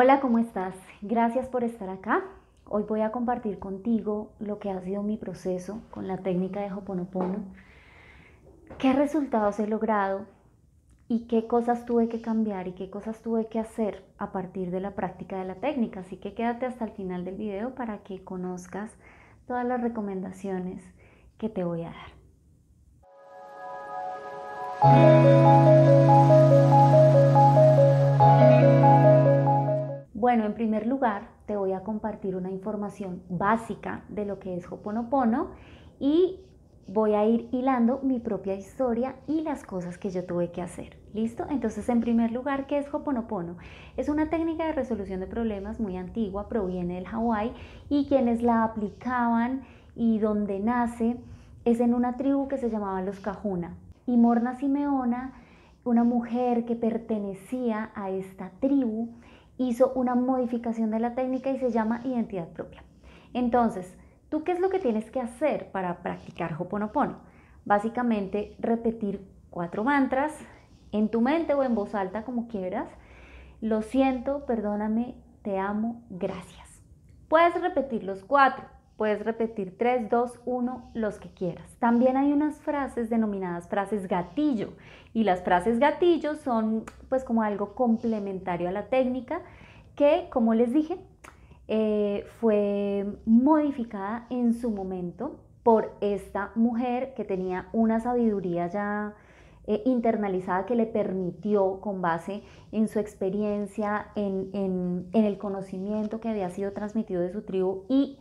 Hola, ¿cómo estás? Gracias por estar acá. Hoy voy a compartir contigo lo que ha sido mi proceso con la técnica de Hoponopono, qué resultados he logrado y qué cosas tuve que cambiar y qué cosas tuve que hacer a partir de la práctica de la técnica. Así que quédate hasta el final del video para que conozcas todas las recomendaciones que te voy a dar. Bueno, en primer lugar, te voy a compartir una información básica de lo que es Hoponopono y voy a ir hilando mi propia historia y las cosas que yo tuve que hacer. ¿Listo? Entonces, en primer lugar, ¿qué es Hoponopono? Es una técnica de resolución de problemas muy antigua, proviene del Hawái y quienes la aplicaban y donde nace es en una tribu que se llamaba los Cajuna. Y Morna Simeona, una mujer que pertenecía a esta tribu, hizo una modificación de la técnica y se llama identidad propia. Entonces, ¿tú qué es lo que tienes que hacer para practicar Hoponopono? Básicamente, repetir cuatro mantras en tu mente o en voz alta, como quieras. Lo siento, perdóname, te amo, gracias. Puedes repetir los cuatro Puedes repetir 3, 2, 1, los que quieras. También hay unas frases denominadas frases gatillo y las frases gatillo son pues como algo complementario a la técnica que, como les dije, eh, fue modificada en su momento por esta mujer que tenía una sabiduría ya eh, internalizada que le permitió, con base en su experiencia, en, en el conocimiento que había sido transmitido de su tribu y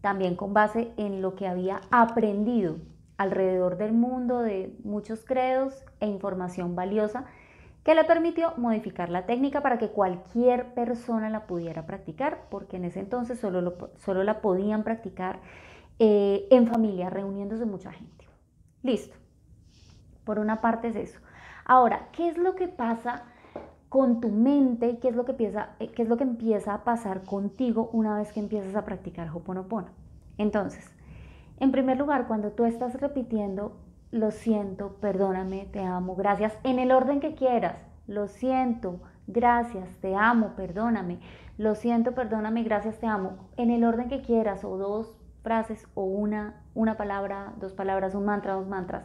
también con base en lo que había aprendido alrededor del mundo de muchos credos e información valiosa que le permitió modificar la técnica para que cualquier persona la pudiera practicar, porque en ese entonces solo, la podían practicar eh, en familia, reuniéndose mucha gente. Listo. Por una parte es eso. Ahora, ¿qué es lo que pasa con tu mente y qué es lo que empieza, eh, qué es lo que empieza a pasar contigo una vez que empiezas a practicar Hoponopono. Entonces, en primer lugar, cuando tú estás repitiendo, lo siento, perdóname, te amo, gracias, en el orden que quieras, lo siento, gracias, te amo, perdóname, lo siento, perdóname, gracias, te amo, en el orden que quieras, o dos frases, o una, una palabra, dos palabras, un mantra, dos mantras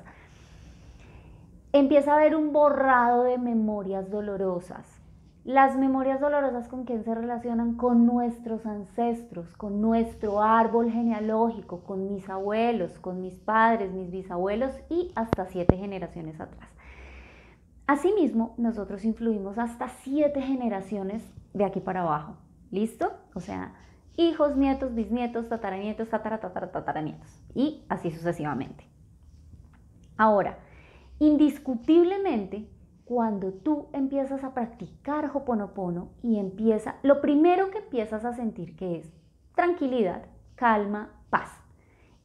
empieza a haber un borrado de memorias dolorosas. Las memorias dolorosas con quién se relacionan? Con nuestros ancestros, con nuestro árbol genealógico, con mis abuelos, con mis padres, mis bisabuelos y hasta siete generaciones atrás. Asimismo, nosotros influimos hasta siete generaciones de aquí para abajo. ¿Listo? O sea, hijos, nietos, bisnietos, tataranietos, tatara, Y así sucesivamente. Ahora, Indiscutiblemente, cuando tú empiezas a practicar Hoponopono y empieza, lo primero que empiezas a sentir que es tranquilidad, calma, paz.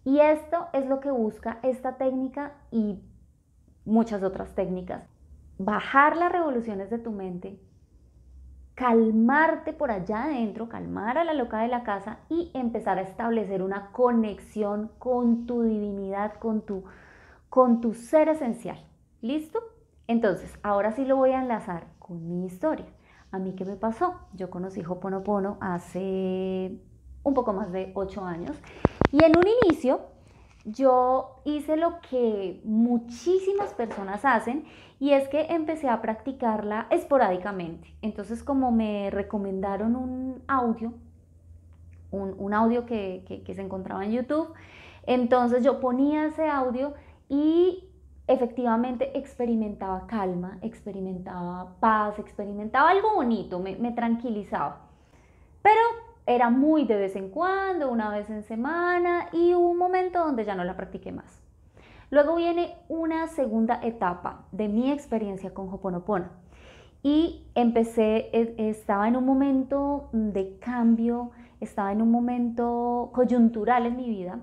Y esto es lo que busca esta técnica y muchas otras técnicas. Bajar las revoluciones de tu mente, calmarte por allá adentro, calmar a la loca de la casa y empezar a establecer una conexión con tu divinidad, con tu con tu ser esencial. ¿Listo? Entonces, ahora sí lo voy a enlazar con mi historia. ¿A mí qué me pasó? Yo conocí Hoponopono hace un poco más de 8 años y en un inicio yo hice lo que muchísimas personas hacen y es que empecé a practicarla esporádicamente. Entonces como me recomendaron un audio, un, audio que se encontraba en YouTube, entonces yo ponía ese audio y efectivamente experimentaba calma, experimentaba paz, experimentaba algo bonito, me, tranquilizaba. Pero era muy de vez en cuando, una vez en semana y hubo un momento donde ya no la practiqué más. Luego viene una segunda etapa de mi experiencia con Joponopona y empecé, e, estaba en un momento de cambio, estaba en un momento coyuntural en mi vida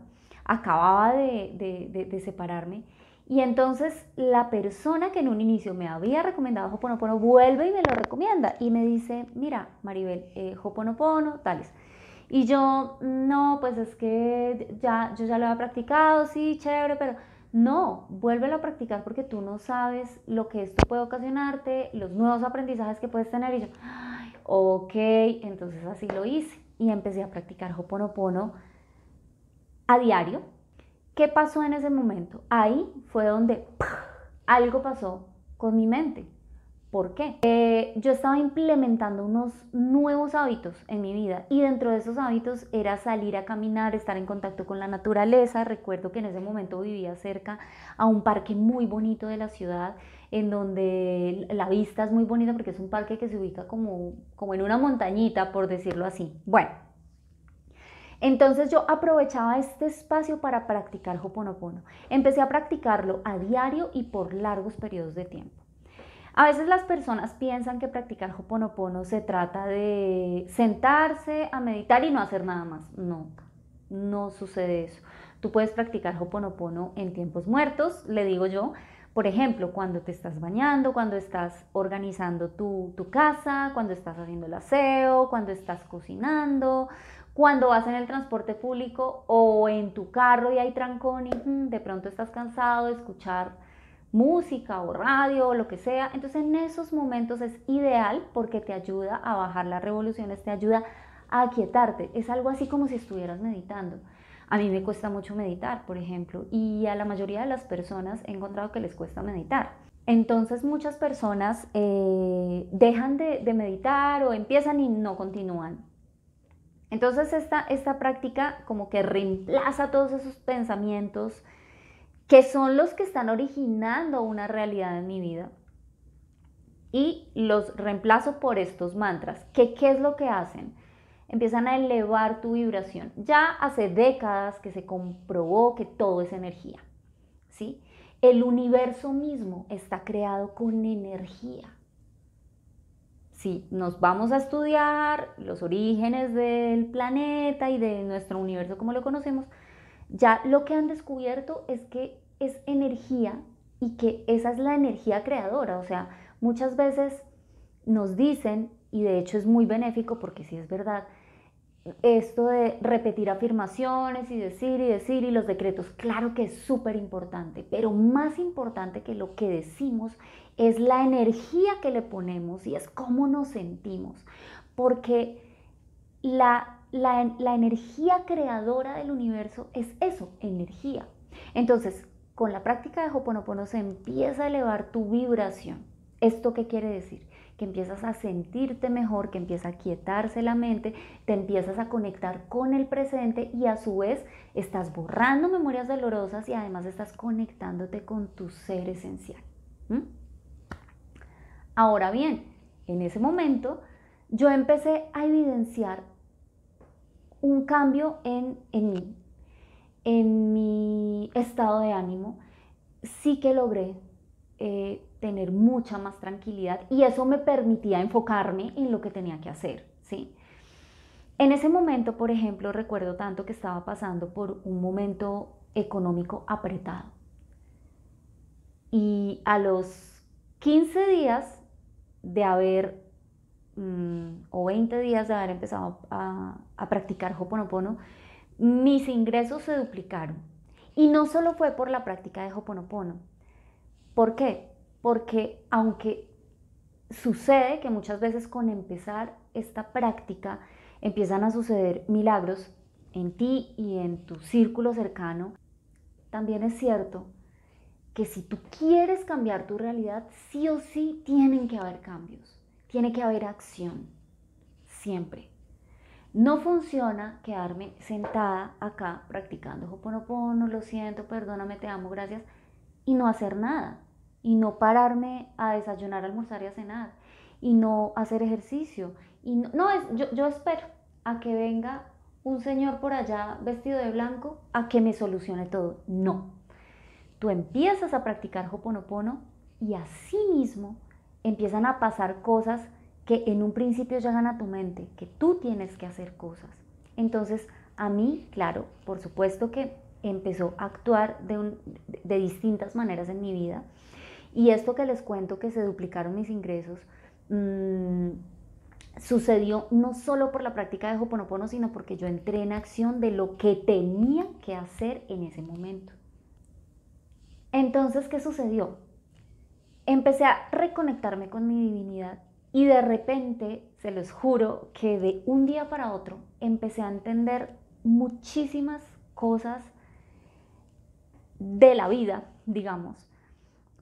acababa de, separarme. Y entonces la persona que en un inicio me había recomendado Hoponopono vuelve y me lo recomienda y me dice, mira, Maribel, eh, Hoponopono, tales. Y yo, no, pues es que ya, yo ya lo había practicado, sí, chévere, pero no, vuélvelo a practicar porque tú no sabes lo que esto puede ocasionarte, los nuevos aprendizajes que puedes tener. Y yo, ok, entonces así lo hice y empecé a practicar Hoponopono a diario. ¿Qué pasó en ese momento? Ahí fue donde algo pasó con mi mente. ¿Por qué? Eh, yo estaba implementando unos nuevos hábitos en mi vida y dentro de esos hábitos era salir a caminar, estar en contacto con la naturaleza. Recuerdo que en ese momento vivía cerca a un parque muy bonito de la ciudad, en donde la vista es muy bonita porque es un parque que se ubica como, como en una montañita, por decirlo así. Bueno, entonces yo aprovechaba este espacio para practicar Hoponopono. Empecé a practicarlo a diario y por largos periodos de tiempo. A veces las personas piensan que practicar Hoponopono se trata de sentarse a meditar y no hacer nada más. No, no sucede eso. Tú puedes practicar Hoponopono en tiempos muertos, le digo yo. Por ejemplo, cuando te estás bañando, cuando estás organizando tu, tu casa, cuando estás haciendo el aseo, cuando estás cocinando, cuando vas en el transporte público o en tu carro y hay trancón y mm, de pronto estás cansado de escuchar música o radio o lo que sea. Entonces en esos momentos es ideal porque te ayuda a bajar las revoluciones, te ayuda a aquietarte. Es algo así como si estuvieras meditando. A mí me cuesta mucho meditar, por ejemplo, y a la mayoría de las personas he encontrado que les cuesta meditar. Entonces muchas personas eh, dejan de meditar o empiezan y no continúan entonces esta, práctica como que reemplaza todos esos pensamientos que son los que están originando una realidad en mi vida y los reemplazo por estos mantras. ¿Qué, qué es lo que hacen? Empiezan a elevar tu vibración. Ya hace décadas que se comprobó que todo es energía, ¿sí? El universo mismo está creado con energía si nos vamos a estudiar los orígenes del planeta y de nuestro universo como lo conocemos, ya lo que han descubierto es que es energía y que esa es la energía creadora. O sea, muchas veces nos dicen, y de hecho es muy benéfico porque sí es verdad, esto de repetir afirmaciones y decir y decir y los decretos, claro que es súper importante, pero más importante que lo que decimos es la energía que le ponemos y es cómo nos sentimos, porque la, la, energía creadora del universo es eso, energía. Entonces, con la práctica de Hoponopono se empieza a elevar tu vibración. ¿Esto qué quiere decir? que empiezas a sentirte mejor, que empieza a quietarse la mente, te empiezas a conectar con el presente y a su vez estás borrando memorias dolorosas y además estás conectándote con tu ser esencial. Ahora bien, en ese momento yo empecé a evidenciar un cambio en, mí, en mi estado de ánimo. Sí que logré eh, tener mucha más tranquilidad y eso me permitía enfocarme en lo que tenía que hacer, ¿sí? En ese momento, por ejemplo, recuerdo tanto que estaba pasando por un momento económico apretado. Y a los 15 días de haber, mm, o 20 días de haber empezado a, a practicar Hoponopono, mis ingresos se duplicaron. Y no solo fue por la práctica de Hoponopono. ¿Por qué? porque aunque sucede que muchas veces con empezar esta práctica empiezan a suceder milagros en ti y en tu círculo cercano, también es cierto que si tú quieres cambiar tu realidad, sí o sí tienen que haber cambios, tiene que haber acción, siempre. No funciona quedarme sentada acá practicando pono lo siento, perdóname, te amo, gracias, y no hacer nada y no pararme a desayunar, almorzar y a cenar y no hacer ejercicio. Y no, es, yo, espero a que venga un señor por allá vestido de blanco a que me solucione todo. No. Tú empiezas a practicar Hoponopono y así mismo empiezan a pasar cosas que en un principio llegan a tu mente, que tú tienes que hacer cosas. Entonces, a mí, claro, por supuesto que empezó a actuar de, de distintas maneras en mi vida y esto que les cuento que se duplicaron mis ingresos, mm, sucedió no solo por la práctica de Hoponopono, sino porque yo entré en acción de lo que tenía que hacer en ese momento. Entonces, ¿qué sucedió? Empecé a reconectarme con mi divinidad y de repente, se los juro, que de un día para otro empecé a entender muchísimas cosas de la vida, digamos,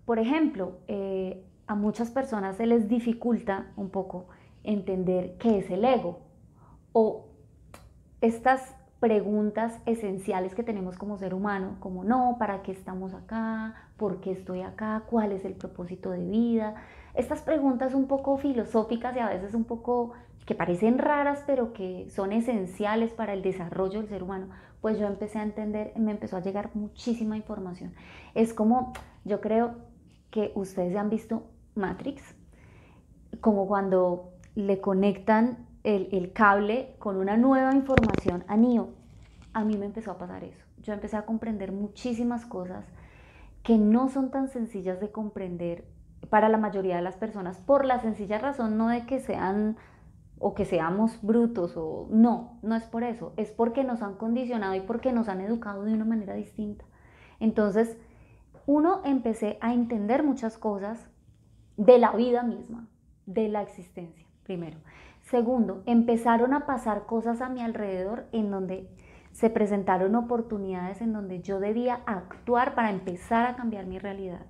por ejemplo, eh, a muchas personas se les dificulta un poco entender qué es el ego o estas preguntas esenciales que tenemos como ser humano, como no, ¿para qué estamos acá? ¿Por qué estoy acá? ¿Cuál es el propósito de vida? Estas preguntas un poco filosóficas y a veces un poco que parecen raras, pero que son esenciales para el desarrollo del ser humano, pues yo empecé a entender, me empezó a llegar muchísima información. Es como, yo creo, que ustedes han visto Matrix, como cuando le conectan el, cable con una nueva información a Neo. A mí me empezó a pasar eso. Yo empecé a comprender muchísimas cosas que no son tan sencillas de comprender para la mayoría de las personas, por la sencilla razón no de que sean o que seamos brutos o no, no es por eso, es porque nos han condicionado y porque nos han educado de una manera distinta. Entonces, uno, empecé a entender muchas cosas de la vida misma, de la existencia, primero. Segundo, empezaron a pasar cosas a mi alrededor en donde se presentaron oportunidades en donde yo debía actuar para empezar a cambiar mi realidad.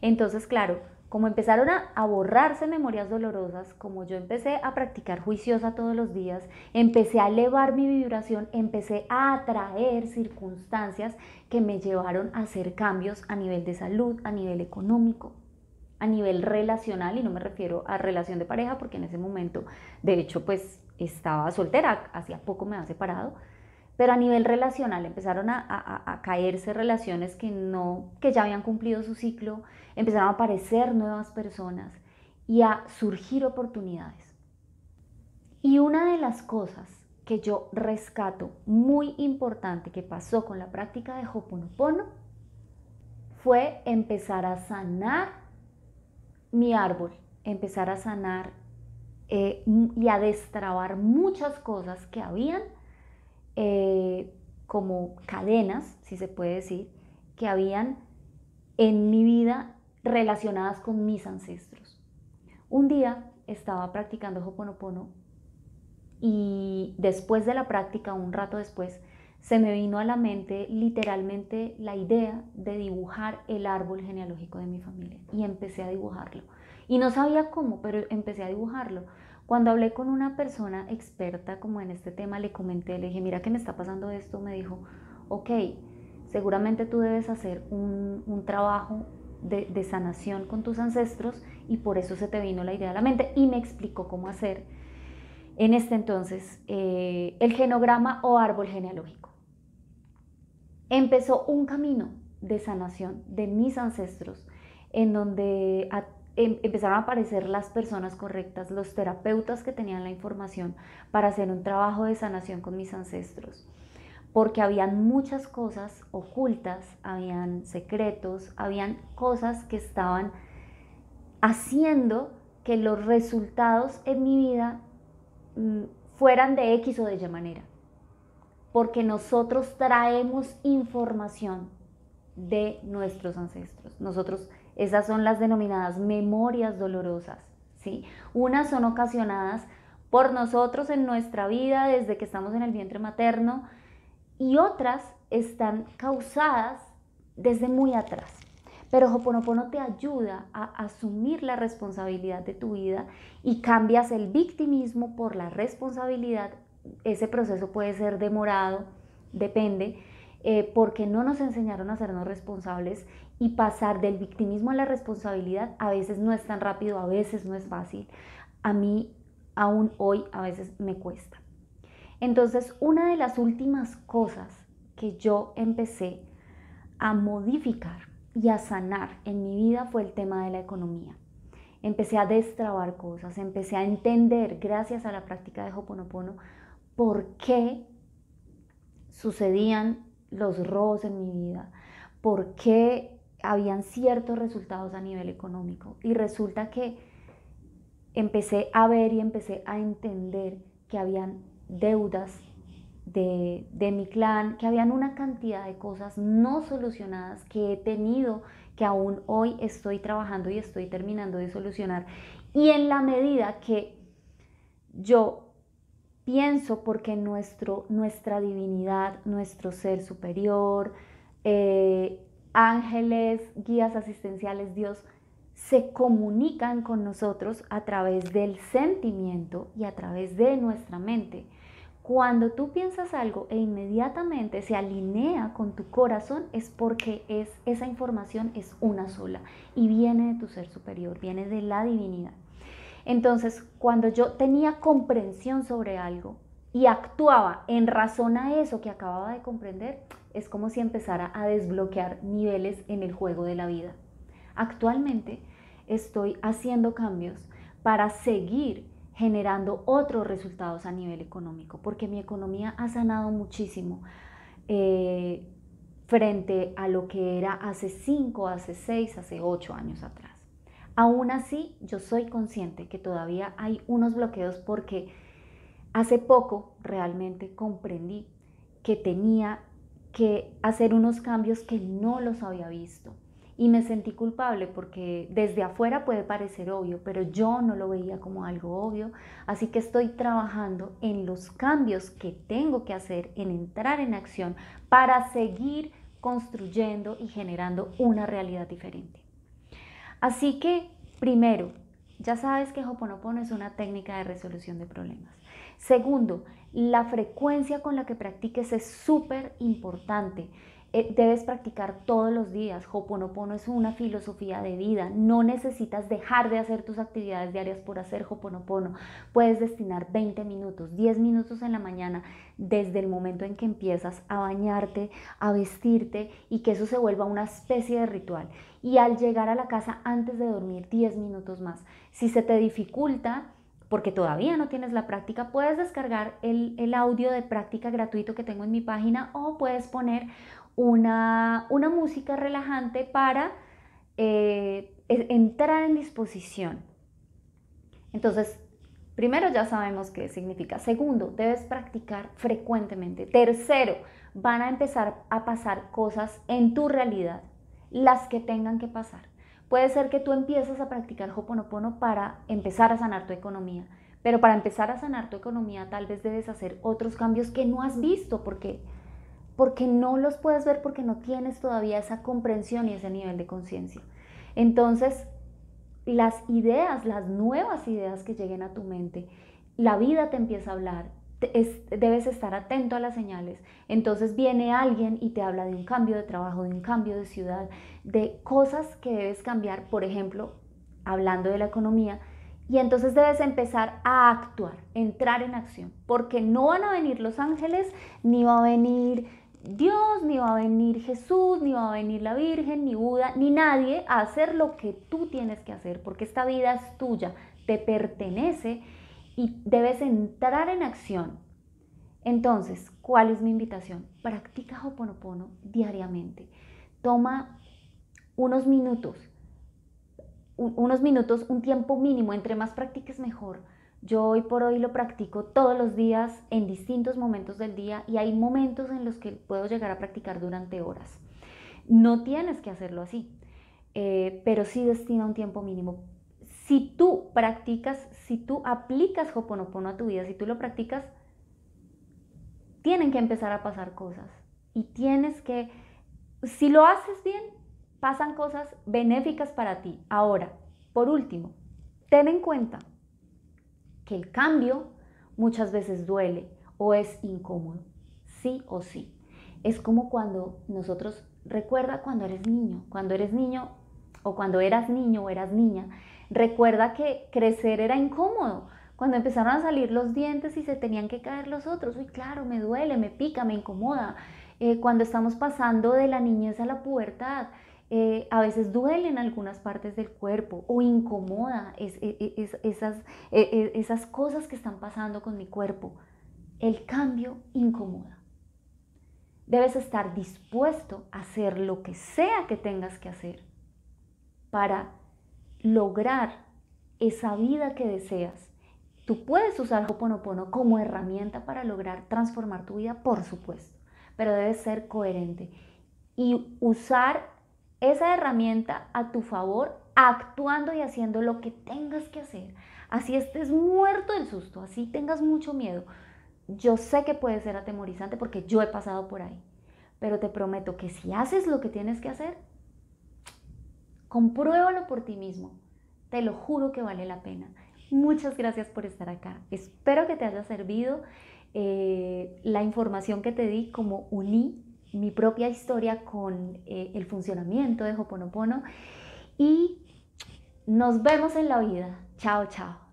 Entonces, claro, como empezaron a, borrarse memorias dolorosas, como yo empecé a practicar juiciosa todos los días, empecé a elevar mi vibración, empecé a atraer circunstancias que me llevaron a hacer cambios a nivel de salud, a nivel económico, a nivel relacional, y no me refiero a relación de pareja, porque en ese momento, de hecho, pues estaba soltera, hacía poco me había separado, pero a nivel relacional empezaron a, a, caerse relaciones que no, que ya habían cumplido su ciclo, empezaron a aparecer nuevas personas y a surgir oportunidades. Y una de las cosas que yo rescato muy importante que pasó con la práctica de Hoponopono fue empezar a sanar mi árbol, empezar a sanar eh, y a destrabar muchas cosas que habían eh, como cadenas, si se puede decir, que habían en mi vida relacionadas con mis ancestros. Un día estaba practicando Hoponopono y después de la práctica, un rato después, se me vino a la mente literalmente la idea de dibujar el árbol genealógico de mi familia y empecé a dibujarlo. Y no sabía cómo, pero empecé a dibujarlo. Cuando hablé con una persona experta como en este tema, le comenté, le dije, mira que me está pasando esto, me dijo, ok, seguramente tú debes hacer un trabajo de, sanación con tus ancestros y por eso se te vino la idea a la mente y me explicó cómo hacer en este entonces eh, el genograma o árbol genealógico. Empezó un camino de sanación de mis ancestros en donde em, empezaron a aparecer las personas correctas, los terapeutas que tenían la información para hacer un trabajo de sanación con mis ancestros porque habían muchas cosas ocultas, habían secretos, habían cosas que estaban haciendo que los resultados en mi vida mm, fueran de X o de Y manera. Porque nosotros traemos información de nuestros ancestros. Nosotros, esas son las denominadas memorias dolorosas. ¿sí? Unas son ocasionadas por nosotros en nuestra vida desde que estamos en el vientre materno, y otras están causadas desde muy atrás. Pero Hoponopono te ayuda a asumir la responsabilidad de tu vida y cambias el victimismo por la responsabilidad. Ese proceso puede ser demorado, depende, eh, porque no nos enseñaron a hacernos responsables y pasar del victimismo a la responsabilidad a veces no es tan rápido, a veces no es fácil. A mí aún hoy a veces me cuesta. Entonces, una de las últimas cosas que yo empecé a modificar y a sanar en mi vida fue el tema de la economía. Empecé a destrabar cosas, empecé a entender, gracias a la práctica de Hoponopono, por qué sucedían los robos en mi vida, por qué habían ciertos resultados a nivel económico. Y resulta que empecé a ver y empecé a entender que habían deudas de, mi clan, que habían una cantidad de cosas no solucionadas que he tenido, que aún hoy estoy trabajando y estoy terminando de solucionar. Y en la medida que yo pienso, porque nuestro, nuestra divinidad, nuestro ser superior, eh, ángeles, guías asistenciales, Dios, se comunican con nosotros a través del sentimiento y a través de nuestra mente. Cuando tú piensas algo e inmediatamente se alinea con tu corazón es porque es, esa información es una sola y viene de tu ser superior, viene de la divinidad. Entonces, cuando yo tenía comprensión sobre algo y actuaba en razón a eso que acababa de comprender, es como si empezara a desbloquear niveles en el juego de la vida. Actualmente estoy haciendo cambios para seguir generando otros resultados a nivel económico, porque mi economía ha sanado muchísimo eh, frente a lo que era hace 5, hace seis, hace ocho años atrás. Aún así, yo soy consciente que todavía hay unos bloqueos porque hace poco realmente comprendí que tenía que hacer unos cambios que no los había visto y me sentí culpable porque desde afuera puede parecer obvio, pero yo no lo veía como algo obvio. Así que estoy trabajando en los cambios que tengo que hacer, en entrar en acción para seguir construyendo y generando una realidad diferente. Así que, primero, ya sabes que Hoponopono es una técnica de resolución de problemas. Segundo, la frecuencia con la que practiques es súper importante. Eh, debes practicar todos los días. Hoponopono es una filosofía de vida. No necesitas dejar de hacer tus actividades diarias por hacer Hoponopono. Puedes destinar 20 minutos, 10 minutos en la mañana, desde el momento en que empiezas a bañarte, a vestirte y que eso se vuelva una especie de ritual. Y al llegar a la casa antes de dormir, 10 minutos más. Si se te dificulta, porque todavía no tienes la práctica, puedes descargar el, el, audio de práctica gratuito que tengo en mi página o puedes poner una, música relajante para eh, entrar en disposición. Entonces, primero ya sabemos qué significa. Segundo, debes practicar frecuentemente. Tercero, van a empezar a pasar cosas en tu realidad, las que tengan que pasar. Puede ser que tú empieces a practicar Hoponopono para empezar a sanar tu economía, pero para empezar a sanar tu economía tal vez debes hacer otros cambios que no has visto porque porque no los puedes ver porque no tienes todavía esa comprensión y ese nivel de conciencia. Entonces, las ideas, las nuevas ideas que lleguen a tu mente, la vida te empieza a hablar, debes estar atento a las señales. Entonces viene alguien y te habla de un cambio de trabajo, de un cambio de ciudad, de cosas que debes cambiar, por ejemplo, hablando de la economía, y entonces debes empezar a actuar, entrar en acción, porque no van a venir los ángeles, ni va a venir Dios, ni va a venir Jesús, ni va a venir la Virgen, ni Buda, ni nadie a hacer lo que tú tienes que hacer, porque esta vida es tuya, te pertenece y debes entrar en acción. Entonces, ¿cuál es mi invitación? Practica Hoponopono diariamente. Toma unos minutos, unos minutos, un tiempo mínimo, entre más practiques mejor yo hoy por hoy lo practico todos los días en distintos momentos del día y hay momentos en los que puedo llegar a practicar durante horas. No tienes que hacerlo así, eh, pero sí destina un tiempo mínimo. Si tú practicas, si tú aplicas Hoponopono a tu vida, si tú lo practicas, tienen que empezar a pasar cosas. Y tienes que, si lo haces bien, pasan cosas benéficas para ti. Ahora, por último, ten en cuenta el cambio muchas veces duele o es incómodo, sí o sí. Es como cuando nosotros, recuerda cuando eres niño, cuando eres niño o cuando eras niño o eras niña, recuerda que crecer era incómodo. Cuando empezaron a salir los dientes y se tenían que caer los otros, uy, claro, me duele, me pica, me incomoda. Eh, cuando estamos pasando de la niñez a la pubertad, eh, a veces duelen algunas partes del cuerpo o incomoda e, e, esas, e, esas cosas que están pasando con mi cuerpo. El cambio incomoda. Debes estar dispuesto a hacer lo que sea que tengas que hacer para lograr esa vida que deseas. Tú puedes usar Hoponopono como herramienta para lograr transformar tu vida, por supuesto, pero debes ser coherente y usar esa herramienta a tu favor actuando y haciendo lo que tengas que hacer. Así estés muerto del susto, así tengas mucho miedo. Yo sé que puede ser atemorizante porque yo he pasado por ahí, pero te prometo que si haces lo que tienes que hacer, compruébalo por ti mismo. Te lo juro que vale la pena. Muchas gracias por estar acá. Espero que te haya servido eh, la información que te di, como uní mi propia historia con eh, el funcionamiento de Hoponopono y nos vemos en la vida. Chao, chao.